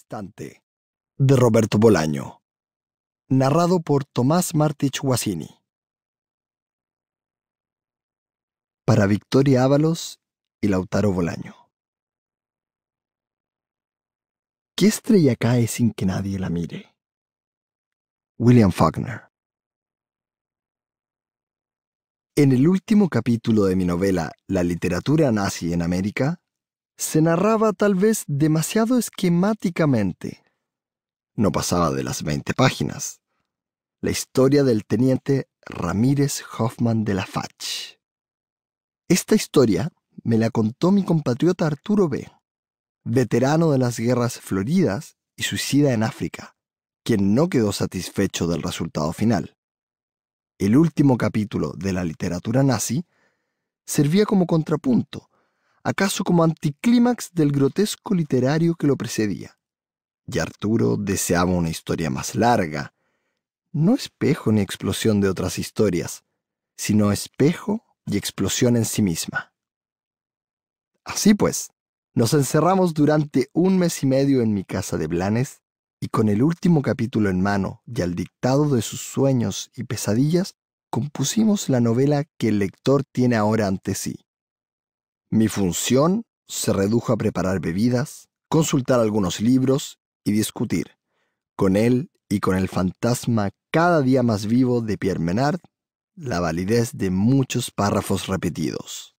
Instante de Roberto Bolaño. Narrado por Tomás Martich Guasini. Para Victoria Ábalos y Lautaro Bolaño. ¿Qué estrella cae sin que nadie la mire? William Faulkner. En el último capítulo de mi novela La literatura nazi en América, se narraba tal vez demasiado esquemáticamente. No pasaba de las 20 páginas. La historia del teniente Ramírez Hoffman de la Fach. Esta historia me la contó mi compatriota Arturo B., veterano de las guerras floridas y suicida en África, quien no quedó satisfecho del resultado final. El último capítulo de la literatura nazi servía como contrapunto acaso como anticlímax del grotesco literario que lo precedía. Y Arturo deseaba una historia más larga, no espejo ni explosión de otras historias, sino espejo y explosión en sí misma. Así pues, nos encerramos durante un mes y medio en mi casa de Blanes y con el último capítulo en mano y al dictado de sus sueños y pesadillas, compusimos la novela que el lector tiene ahora ante sí. Mi función se redujo a preparar bebidas, consultar algunos libros y discutir, con él y con el fantasma cada día más vivo de Pierre Menard, la validez de muchos párrafos repetidos.